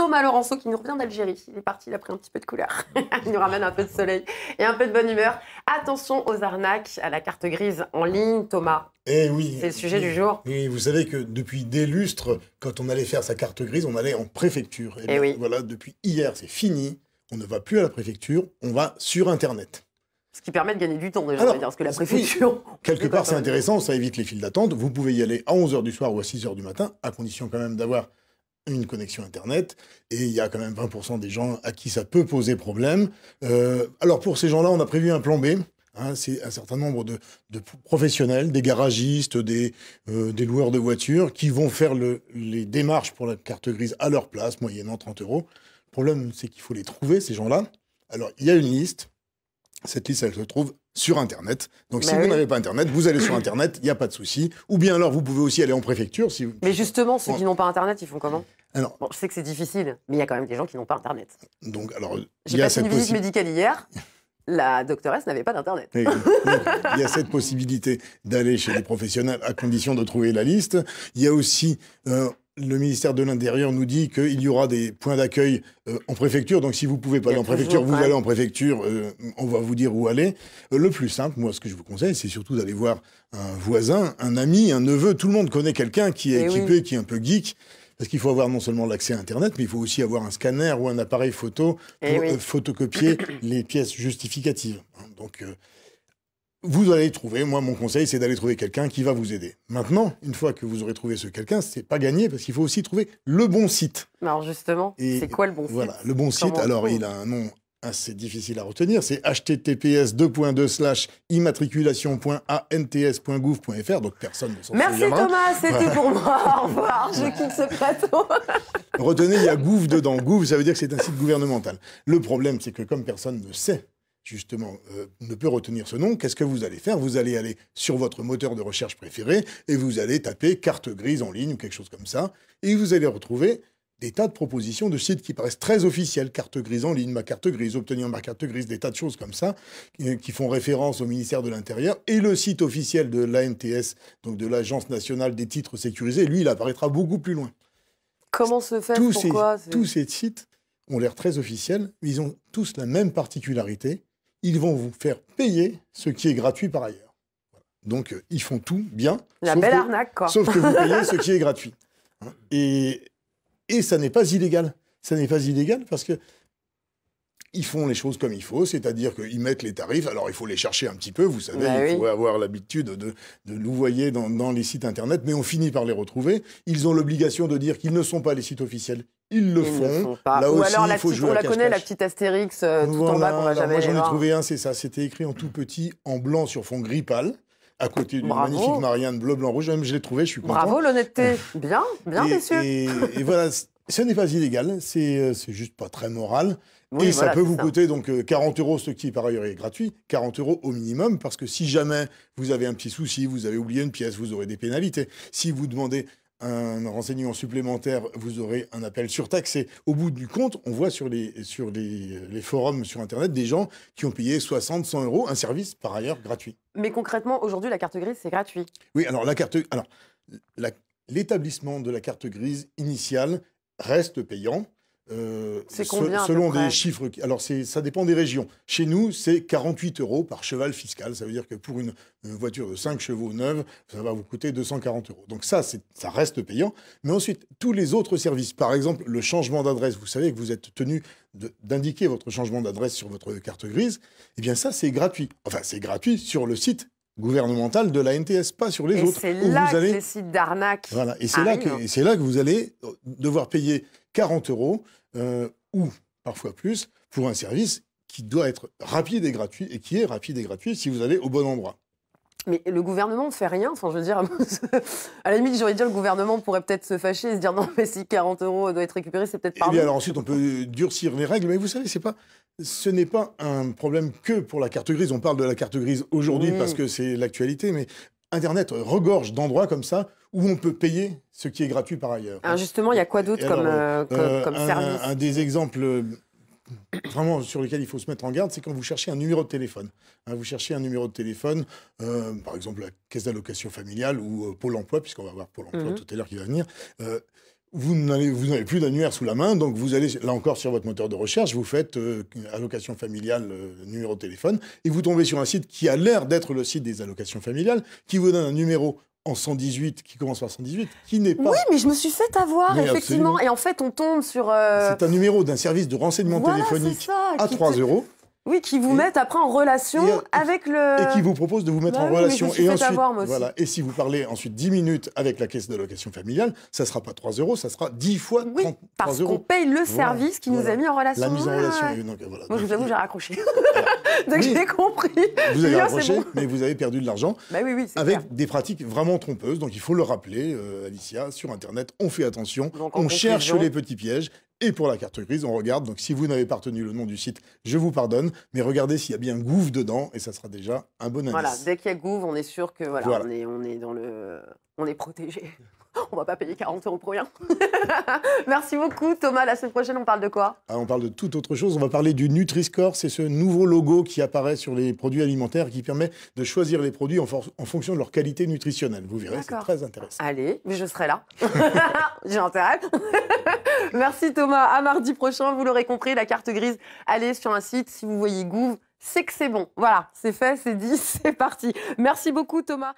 Thomas Laurenceau qui nous revient d'Algérie. Il est parti, il a pris un petit peu de couleur. il nous ramène un peu de soleil et un peu de bonne humeur. Attention aux arnaques à la carte grise en ligne, Thomas. Eh oui. C'est le sujet du jour. Oui, vous savez que depuis des lustres, quand on allait faire sa carte grise, on allait en préfecture. Et, eh, eh voilà, depuis hier, c'est fini. On ne va plus à la préfecture, on va sur Internet. Ce qui permet de gagner du temps déjà, parce que la préfecture... quelque part, c'est intéressant, ça évite les files d'attente. Vous pouvez y aller à 11h du soir ou à 6h du matin, à condition quand même d'avoir une connexion Internet, et il y a quand même 20% des gens à qui ça peut poser problème. Euh, alors pour ces gens-là, on a prévu un plan B. Hein. c'est un certain nombre de, professionnels, des garagistes, des, euh, des loueurs de voitures qui vont faire le, les démarches pour la carte grise à leur place, moyennant 30 euros. Le problème, c'est qu'il faut les trouver, ces gens-là. Alors, il y a une liste. Cette liste, elle se trouve sur Internet. Donc, si bah vous n'avez pas Internet, vous allez sur Internet, il n'y a pas de souci. Ou bien alors, vous pouvez aussi aller en préfecture. Si Mais justement, ceux qui n'ont pas Internet, ils font comment alors, je sais que c'est difficile, mais il y a quand même des gens qui n'ont pas Internet. Donc, alors, j'ai passé une visite médicale hier. La doctoresse n'avait pas d'internet. Il y a cette possibilité d'aller chez les professionnels à condition de trouver la liste. Il y a aussi euh, le ministère de l'Intérieur nous dit qu'il y aura des points d'accueil euh, en préfecture. Donc, si vous ne pouvez pas aller en préfecture, vous allez en préfecture, euh, on va vous dire où aller. le plus simple, moi, ce que je vous conseille, c'est surtout d'aller voir un voisin, un ami, un neveu. Tout le monde connaît quelqu'un qui est eh équipé, qui est un peu geek. Parce qu'il faut avoir non seulement l'accès à Internet, mais il faut aussi avoir un scanner ou un appareil photo eh pour euh, photocopier les pièces justificatives. Donc, euh, vous allez trouver, moi mon conseil c'est d'aller trouver quelqu'un qui va vous aider. Maintenant, une fois que vous aurez trouvé ce quelqu'un, ce n'est pas gagné parce qu'il faut aussi trouver le bon site. Alors justement, c'est quoi le bon site Voilà, le bon site, alors il a un nom c'est difficile à retenir, c'est https immatriculation.ants.gouv.fr, donc personne ne s'en Merci Thomas, c'était pour moi, au revoir, je quitte ce plateau. Retenez, il y a Gouv dedans. Gouv, ça veut dire que c'est un site gouvernemental. Le problème, c'est que comme personne ne sait justement euh, ne peut retenir ce nom, qu'est-ce que vous allez faire Vous allez aller sur votre moteur de recherche préféré et vous allez taper carte grise en ligne ou quelque chose comme ça, et vous allez retrouver des tas de propositions de sites qui paraissent très officiels, carte grise en ligne, ma carte grise, obtenir ma carte grise, des tas de choses comme ça, euh, qui font référence au ministère de l'Intérieur. Et le site officiel de l'ANTS, donc de l'Agence nationale des titres sécurisés, lui, il apparaîtra beaucoup plus loin. Comment se faire tous Pourquoi ces, Tous ces sites ont l'air très officiels, mais ils ont tous la même particularité. Ils vont vous faire payer ce qui est gratuit par ailleurs. Donc, euh, ils font tout bien. La belle arnaque, quoi. Sauf que vous payez ce qui est gratuit. Hein. Et et ça n'est pas illégal. Ça n'est pas illégal parce que ils font les choses comme il faut, c'est-à-dire qu'ils mettent les tarifs. Alors, il faut les chercher un petit peu, vous savez, bah il faut avoir l'habitude de, de louvoyer dans, les sites Internet, mais on finit par les retrouver. Ils ont l'obligation de dire qu'ils ne sont pas les sites officiels. Ils le font. Là Ou alors, la il faut on la connaît, la petite astérix euh, tout en bas qu'on va jamais Moi, j'en ai trouvé un, c'est ça. C'était écrit en tout petit, en blanc sur fond gris pâle à côté d'une magnifique Marianne bleu, blanc, rouge. Même je l'ai trouvé, je suis content. Bravo l'honnêteté. bien, bien et, messieurs. Et, voilà, ce n'est pas illégal, c'est euh, juste pas très moral. et ça peut vous coûter donc 40 euh, euros, ce qui par ailleurs est gratuit, 40 euros au minimum, parce que si jamais vous avez un petit souci, vous avez oublié une pièce, vous aurez des pénalités. Si vous demandez un renseignement supplémentaire, vous aurez un appel surtaxé. Au bout du compte, on voit sur les, sur les, forums sur Internet des gens qui ont payé 60, 100 euros, un service par ailleurs gratuit. Mais concrètement, aujourd'hui, la carte grise, c'est gratuit. Oui, alors la carte, alors l'établissement de la carte grise initiale reste payant. Euh, c'est combien, selon des chiffres. Alors, ça dépend des régions. Chez nous, c'est 48 euros par cheval fiscal. Ça veut dire que pour une, voiture de 5 chevaux neuve, ça va vous coûter 240 euros. Donc, ça, ça reste payant. Mais ensuite, tous les autres services, par exemple, le changement d'adresse, vous savez que vous êtes tenu d'indiquer votre changement d'adresse sur votre carte grise. Eh bien, ça, c'est gratuit. Enfin, c'est gratuit sur le site gouvernemental de la NTS, pas sur les et autres. C'est là vous allez... les sites d'arnaque. Voilà. Et c'est là, là que vous allez devoir payer 40 euros euh, ou parfois plus pour un service qui doit être rapide et gratuit et qui est rapide et gratuit si vous allez au bon endroit. Mais le gouvernement ne fait rien. Enfin, je veux dire, à la limite, j'aurais que le gouvernement pourrait peut-être se fâcher et se dire non, mais si 40 euros doit être récupéré, c'est peut-être pas. Eh bien, alors ensuite, on peut durcir les règles. Mais vous savez, c'est pas, ce n'est pas un problème que pour la carte grise. On parle de la carte grise aujourd'hui parce que c'est l'actualité, mais Internet regorge d'endroits comme ça où on peut payer ce qui est gratuit par ailleurs. justement, il y a quoi d'autre euh, euh, comme, un, service Un des exemples euh, vraiment sur lequel il faut se mettre en garde, c'est quand vous cherchez un numéro de téléphone. Hein, vous cherchez un numéro de téléphone, par exemple la caisse d'allocation familiale ou Pôle emploi, puisqu'on va avoir Pôle emploi mhm. tout à l'heure qui va venir vous n'avez plus d'annuaire sous la main, donc vous allez là encore sur votre moteur de recherche, vous faites allocation familiale, numéro de téléphone, et vous tombez sur un site qui a l'air d'être le site des allocations familiales, qui vous donne un numéro en 118, qui commence par 118, qui n'est pas. Oui, mais je me suis fait avoir, effectivement. Et en fait, on tombe sur. Euh, c'est un numéro d'un service de renseignement téléphonique à 3 euros. Oui, qui vous mettent après en relation euh, avec le. Et qui vous propose de vous mettre en relation. et ensuite, voilà. Et si vous parlez ensuite 10 minutes avec la caisse de location familiale, ça ne sera pas 3 euros, ça sera 10 fois 30, oui, parce qu'on paye le service qui nous a mis en relation. La mise en relation. Euh, moi, je vous avoue, euh, j'ai raccroché. donc, j'ai compris. Vous avez raccroché, mais vous avez perdu de l'argent. Bah oui, oui, avec des pratiques vraiment trompeuses. Donc, il faut le rappeler, Alicia, sur Internet, on fait attention, on cherche les petits pièges et pour la carte grise, on regarde. Donc si vous n'avez pas retenu le nom du site, je vous pardonne, mais regardez s'il y a bien Gouve dedans et ça sera déjà un bon indice. Voilà, dès qu'il y a Gouv, on est sûr que voilà, On, est, on dans le on est protégé. On va pas payer 40 euros pour rien. Merci beaucoup Thomas. La semaine prochaine, on parle de quoi ah, On parle de toute autre chose. On va parler du Nutri-Score. C'est ce nouveau logo qui apparaît sur les produits alimentaires qui permet de choisir les produits en, en fonction de leur qualité nutritionnelle. Vous verrez, c'est très intéressant. Allez, mais je serai là. J'ai intérêt. Merci Thomas. À mardi prochain, vous l'aurez compris, la carte grise, allez sur un site. Si vous voyez Gouv, c'est que c'est bon. Voilà, c'est fait, c'est dit, c'est parti. Merci beaucoup Thomas.